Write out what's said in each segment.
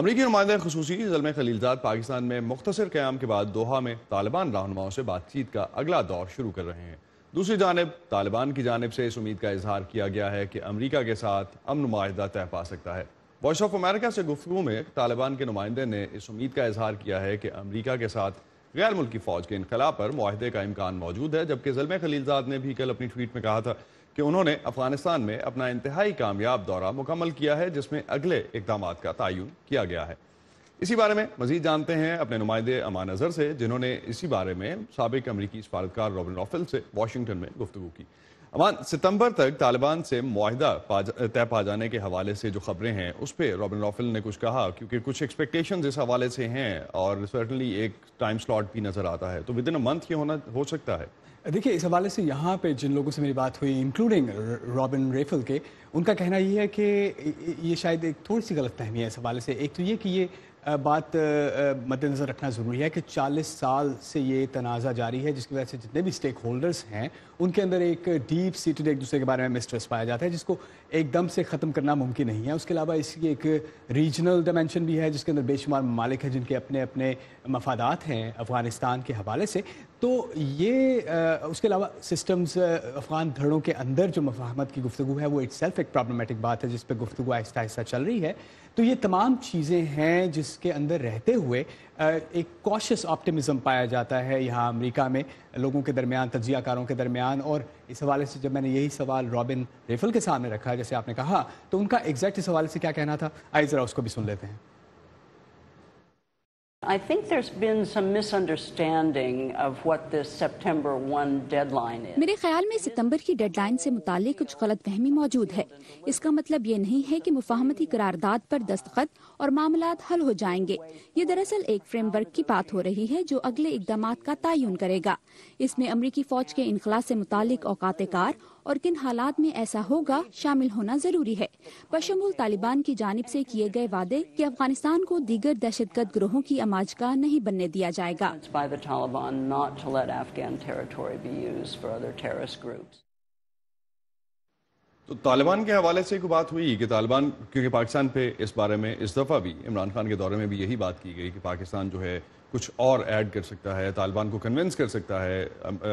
امریکی نمائندہ خصوصی زلم خلیلزاد پاکستان میں مختصر قیام کے بعد دوحہ میں طالبان رہنماؤں سے بات چیت کا اگلا دور شروع کر رہے ہیں دوسری جانب طالبان کی جانب سے اس امید کا اظہار کیا گیا ہے کہ امریکہ کے ساتھ امن معاہدہ طے پا سکتا ہے وائس آف امریکہ سے گفتگو میں طالبان کے نمائندے نے اس امید کا اظہار کیا ہے کہ امریکہ کے ساتھ غیر ملکی فوج کے انقلاب پر معاہدے کا امکان موجود ہے جبکہ ظلم خلیلزاد نے بھی کل اپنی ٹویٹ میں کہا تھا کہ انہوں نے افغانستان میں اپنا انتہائی کامیاب دورہ مکمل کیا ہے جس میں اگلے اقدامات کا تعین کیا گیا ہے اسی بارے میں مزید جانتے ہیں اپنے نمائندے امان اظہر سے جنہوں نے اسی بارے میں سابق امریکی سفارتکار رابن رافل سے واشنگٹن میں گفتگو کی امان ستمبر تک طالبان سے معاہدہ طے پا جانے کے حوالے سے جو خبریں ہیں اس پہ رابن روفل نے کچھ کہا کیونکہ کچھ ایکسپیکٹیشنز اس حوالے سے ہیں اور سرٹنلی ایک ٹائم سلاٹ بھی نظر آتا ہے تو منتھ یہ ہو سکتا ہے دیکھیے اس حوالے سے یہاں پہ جن لوگوں سے میری بات ہوئی انکلوڈنگ رابن ریفل کے ان کا کہنا یہ ہے کہ یہ شاید ایک تھوڑی سی غلط فہمی ہے اس حوالے سے ایک تو یہ کہ یہ بات مد نظر رکھنا ضروری ہے کہ چالیس سال سے یہ تنازع جاری ہے جس کی وجہ سے جتنے بھی اسٹیک ہولڈرز ہیں ان کے اندر ایک ڈیپ سیٹڈ ایک دوسرے کے بارے میں مسٹرس پایا جاتا ہے جس کو ایک دم سے ختم کرنا ممکن نہیں ہے اس کے علاوہ اس کی ایک ریجنل ڈائمینشن بھی ہے جس کے اندر بے شمار ممالک ہیں جن کے اپنے اپنے مفادات ہیں افغانستان کے حوالے سے تو یہ اس کے علاوہ سسٹمز افغان دھڑوں کے اندر جو مفاہمت کی گفتگو ہے وہ ایک سیلف ایک پرابلمٹک بات ہے جس پہ گفتگو آہستہ آہستہ چل رہی ہے تو یہ تمام چیزیں ہیں جس کے اندر رہتے ہوئے ایک کوشس آپٹیمزم پایا جاتا ہے یہاں امریکہ میں لوگوں کے درمیان تجزیہ کاروں کے درمیان اور اس حوالے سے جب میں نے یہی سوال رابن ریفل کے سامنے رکھا جیسے آپ نے کہا تو ان کا ایگزیکٹ اس حوالے سے کیا کہنا تھا آئی ذرا اس کو بھی سن لیتے ہیں I think there's been some misunderstanding of what this September 1 deadline is. میرے خیال میں ستمبر کی ڈیڈ لائن سے متعلق کچھ غلط فہمی موجود ہے اس کا مطلب یہ نہیں ہے کہ مفاہمتی قرارداد پر دستخط اور معاملات حل ہو جائیں گے یہ دراصل ایک فریم ورک کی بات ہو رہی ہے جو اگلے اقدامات کا تعین کرے گا اس میں امریکی فوج کے انخلا سے متعلق اوقات کار اور کن حالات میں ایسا ہوگا شامل ہونا ضروری ہے پشمول طالبان کی جانب سے کیے گئے وعدے کہ افغانستان کو دیگر دہشت گرد گروہوں کی سماج کا نہیں بننے دیا جائے گا تو طالبان کے حوالے سے ایک بات ہوئی کہ طالبان کیونکہ پاکستان پہ اس بارے میں اس دفعہ بھی عمران خان کے دورے میں بھی یہی بات کی گئی کہ پاکستان جو ہے کچھ اور ایڈ کر سکتا ہے طالبان کو کنونس کر سکتا ہے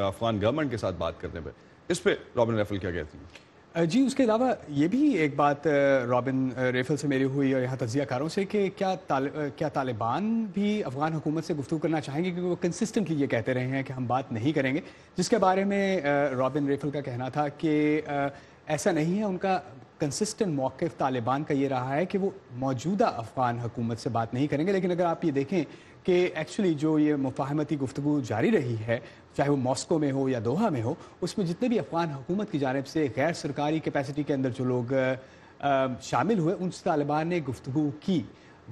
افغان گورنمنٹ کے ساتھ بات کرنے پہ اس پہ رابن ریفل کیا کہتی ہیں جی اس کے علاوہ یہ بھی ایک بات رابن ریفل سے میری ہوئی اور یہاں تجزیہ کاروں سے کہ کیا کیا طالبان بھی افغان حکومت سے گفتگو کرنا چاہیں گے کیونکہ وہ کنسسٹنٹلی یہ کہتے رہے ہیں کہ ہم بات نہیں کریں گے جس کے بارے میں رابن ریفل کا کہنا تھا کہ ایسا نہیں ہے ان کا کنسسٹنٹ موقف طالبان کا یہ رہا ہے کہ وہ موجودہ افغان حکومت سے بات نہیں کریں گے لیکن اگر آپ یہ دیکھیں کہ ایکچولی جو یہ مفاہمتی گفتگو جاری رہی ہے چاہے وہ ماسکو میں ہو یا دوحہ میں ہو اس میں جتنے بھی افغان حکومت کی جانب سے غیر سرکاری کیپیسٹی کے اندر جو لوگ شامل ہوئے ان سے طالبان نے گفتگو کی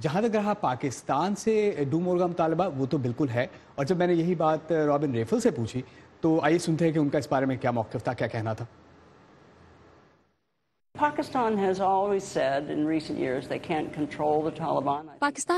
جہاں تک رہا پاکستان سے ڈومورگام طالبہ وہ تو بالکل ہے اور جب میں نے یہی بات رابن ریفل سے پوچھی تو آئیے سنتے ہیں کہ ان کا اس بارے میں کیا موقف تھا کیا کہنا تھا پاکستان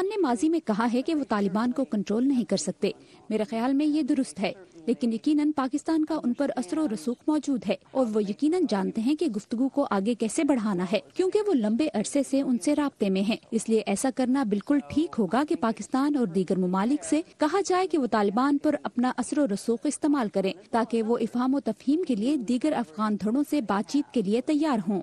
نے ماضی میں کہا ہے کہ وہ طالبان کو کنٹرول نہیں کر سکتے میرے خیال میں یہ درست ہے لیکن یقیناً پاکستان کا ان پر اثر و رسوخ موجود ہے اور وہ یقیناً جانتے ہیں کہ گفتگو کو آگے کیسے بڑھانا ہے کیونکہ وہ لمبے عرصے سے ان سے رابطے میں ہیں اس لیے ایسا کرنا بالکل ٹھیک ہوگا کہ پاکستان اور دیگر ممالک سے کہا جائے کہ وہ طالبان پر اپنا اثر و رسوخ استعمال کریں تاکہ وہ افہام و تفہیم کے لیے دیگر افغان دھڑوں سے بات چیت کے لیے تیار ہوں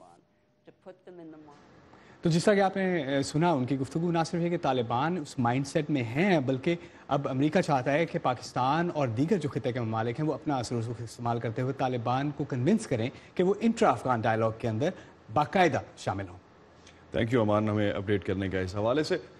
تو جس طرح کہ آپ نے سنا ان کی گفتگو نہ صرف ہے کہ طالبان اس مائنڈ سیٹ میں ہیں بلکہ اب امریکہ چاہتا ہے کہ پاکستان اور دیگر جو خطے کے ممالک ہیں وہ اپنا اثر رسوخ استعمال کرتے ہوئے طالبان کو کنونس کریں کہ وہ انٹرا افغان ڈائلاگ کے اندر باقاعدہ شامل ہوں تھینک یو امان ہمیں اپڈیٹ کرنے کا اس حوالے سے